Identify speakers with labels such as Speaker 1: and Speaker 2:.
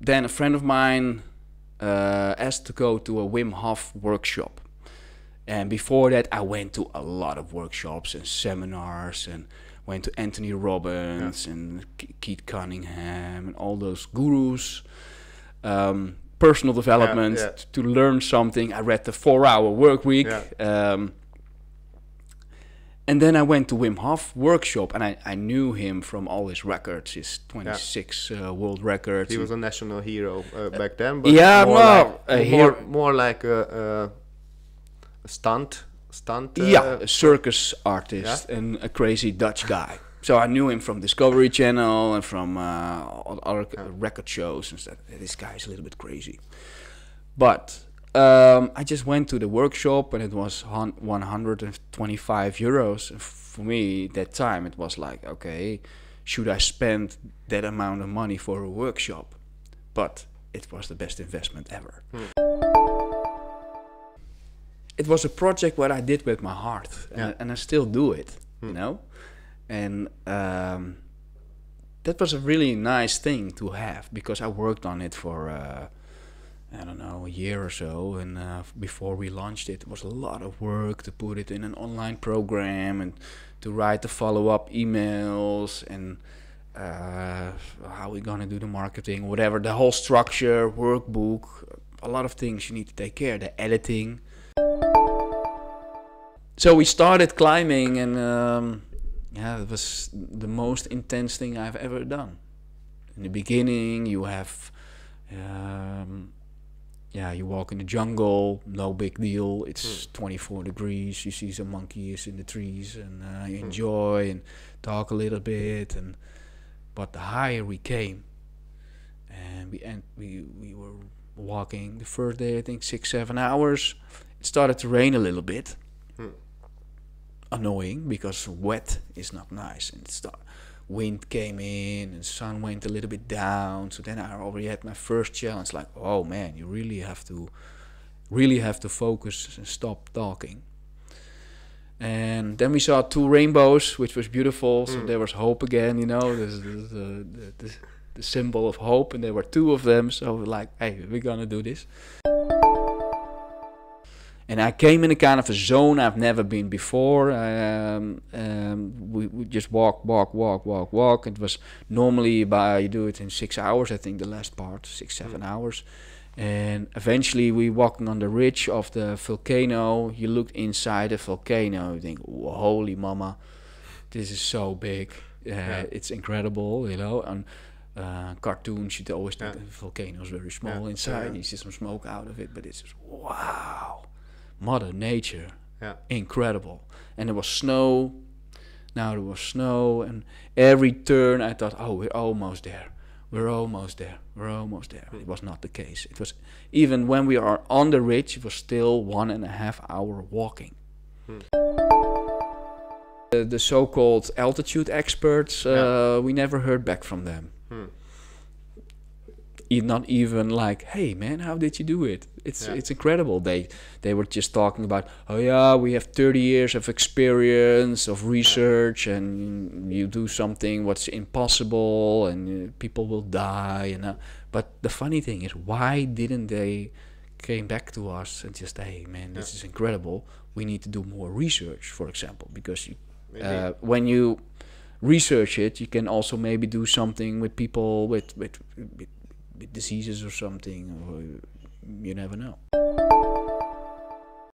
Speaker 1: then a friend of mine uh, asked to go to a Wim Hof workshop. And before that, I went to a lot of workshops and seminars and went to Anthony Robbins yeah. and Keith Cunningham and all those gurus. Um, personal development yeah, yeah. to learn something. I read the four hour work week. Um, and then I went to Wim Hof workshop, and I, I knew him from all his records, his 26 yeah. uh, world records. He was a national hero uh, back then, but yeah, more, well, like, uh, more, more, like a, a stunt, stunt. Uh, yeah, a circus artist yeah? and a crazy Dutch guy. so I knew him from Discovery Channel and from other yeah. Uh, record shows and stuff. This guy is a little bit crazy, but um, I just went to the workshop and it was 125 euros. For me, that time it was like, okay, should I spend that amount of money for a workshop? But it was the best investment ever. Hmm. It was a project what I did with my heart, yeah. and, I still do it, hmm. you know. And um, that was a really nice thing to have because I worked on it for. Uh, I don't know, a year or so. And uh, before we launched it, it was a lot of work to put it in an online program and to write the follow up emails and uh, how we're going to do the marketing, whatever, the whole structure, workbook, a lot of things you need to take care, the editing. So we started climbing, and um, yeah, it was the most intense thing I've ever done. In the beginning, you have. Uh, yeah, you walk in the jungle, no big deal. It's mm. 24 degrees. You see some monkeys in the trees, and uh, hmm. enjoy and talk a little bit. And but the higher we came, and we and we we were walking the first day, I think six seven hours. It started to rain a little bit. Mm. Annoying because wet is not nice, and start wind came in and sun went a little bit down so then i already had my first challenge like oh man you really have to really have to focus and stop talking and then we saw two rainbows which was beautiful so mm. there was hope again you know uh, the the the symbol of hope and there were two of them so like hey we're gonna do this and I came in a kind of a zone I've never been before. Um, um, we, we, just walk, walk, walk, walk, walk. It was normally by you do it in six hours, I think the last part, six, hmm. seven mm. hours. And eventually we walking on the ridge of the volcano. You looked inside the volcano. You think, holy mama, this is so big. Uh, yeah. It's incredible, you know. And uh, cartoons, you always think volcanoes the volcano is very small yeah. inside. You see some smoke out of it, but it's just wow Mother Nature. Yeah. Incredible. And there was snow. Now there was snow, and every turn I thought, oh, we're almost there. We're almost there. We're almost there. It was not the case. It was even when we are on the ridge, it was still one and a half hour walking. Hmm. The, the so-called altitude experts, yeah. Uh, we never heard back from them not even like, hey man, how did you do it? It's yeah. it's incredible. They they were just talking about, oh yeah, we have 30 years of experience of research, and you do something what's impossible, and uh, people will die. And uh, but the funny thing is, why didn't they came back to us and just, hey man, this yeah. is incredible. We need to do more research, for example, because you, uh, when you research it, you can also maybe do something with people with with, with diseases or something, or you never know.